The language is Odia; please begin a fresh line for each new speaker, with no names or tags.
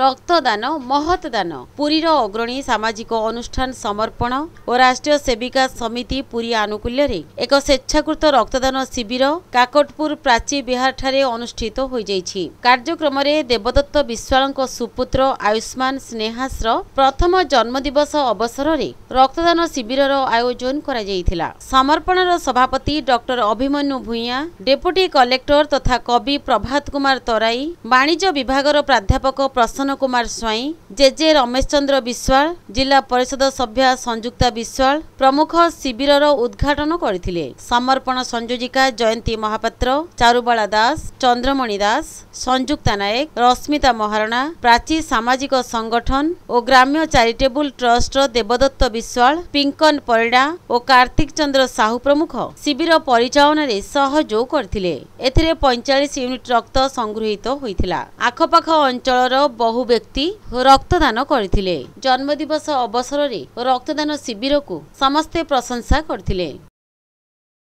ରକ୍ତଦାନ ମହତ ଦାନ ପୁରୀର ଅଗ୍ରଣୀ ସାମାଜିକ ଅନୁଷ୍ଠାନ ସମର୍ପଣ ଓ ରାଷ୍ଟ୍ରୀୟ ସେବିକା ସମିତି ପୁରୀ ଆନୁକୂଲ୍ୟରେ ଏକ ସ୍ୱେଚ୍ଛାକୃତ ରକ୍ତଦାନ ଶିବିର କାକଟପୁର ପ୍ରାଚୀ ବିହାରଠାରେ ଅନୁଷ୍ଠିତ ହୋଇଯାଇଛି କାର୍ଯ୍ୟକ୍ରମରେ ଦେବଦତ୍ତ ବିଶ୍ୱାଳଙ୍କ ସୁପୁତ୍ର ଆୟୁଷ୍ମାନ ସ୍ନେହାସର ପ୍ରଥମ ଜନ୍ମଦିବସ ଅବସରରେ ରକ୍ତଦାନ ଶିବିରର ଆୟୋଜନ କରାଯାଇଥିଲା ସମର୍ପଣର ସଭାପତି doctor Abhimanyu Bhuyan deputy collector ତଥା କବି ପ୍ରଭାତ କୁମାର ତରାଇ ବାଣିଜ୍ୟ ବିଭାଗର ପ୍ରାଧ୍ୟାପକ ପ୍ରସନ୍ନ ପ୍ରସନ୍ନ କୁମାର ସ୍ୱାଇଁ ଜେଜେ ରମେଶ ଚନ୍ଦ୍ର ବିଶ୍ୱାଳ ଜିଲ୍ଲା ପରିଷଦ ସଭ୍ୟା ସଂଯୁକ୍ତା ବିଶ୍ୱାଳ ପ୍ରମୁଖ ଶିବିରର ଉଦ୍ଘାଟନ କରିଥିଲେ ସମର୍ପଣ ସଂଯୋଜିକା ଜୟନ୍ତୀ ମହାପାତ୍ର ଚାରୁବାଳା ଦାସ ଚନ୍ଦ୍ରମଣି ଦାସ ସଂଯୁକ୍ତା ନାୟକ ରଶ୍ମିତା ମହାରଣା ପ୍ରାଚୀ ସାମାଜିକ ସଂଗଠନ ଓ ଗ୍ରାମ୍ୟ ଚାରିଟେବୁଲ ଟ୍ରଷ୍ଟର ଦେବଦତ୍ତ ବିଶ୍ୱାଳ ପିଙ୍କନ ପରିଡ଼ା ଓ କାର୍ତ୍ତିକ ଚନ୍ଦ୍ର ସାହୁ ପ୍ରମୁଖ ଶିବିର ପରିଚାଳନାରେ ସହଯୋଗ କରିଥିଲେ ଏଥିରେ ପଇଁଚାଳିଶ ୟୁନିଟ୍ ରକ୍ତ ସଂଗୃହୀତ ହୋଇଥିଲା ଆଖପାଖ ଅଞ୍ଚଳର ବହୁ ବ୍ୟକ୍ତି ରକ୍ତଦାନ କରିଥିଲେ ଜନ୍ମଦିବସ ଅବସରରେ ରକ୍ତଦାନ ଶିବିରକୁ ସମସ୍ତେ ପ୍ରଶଂସା କରିଥିଲେ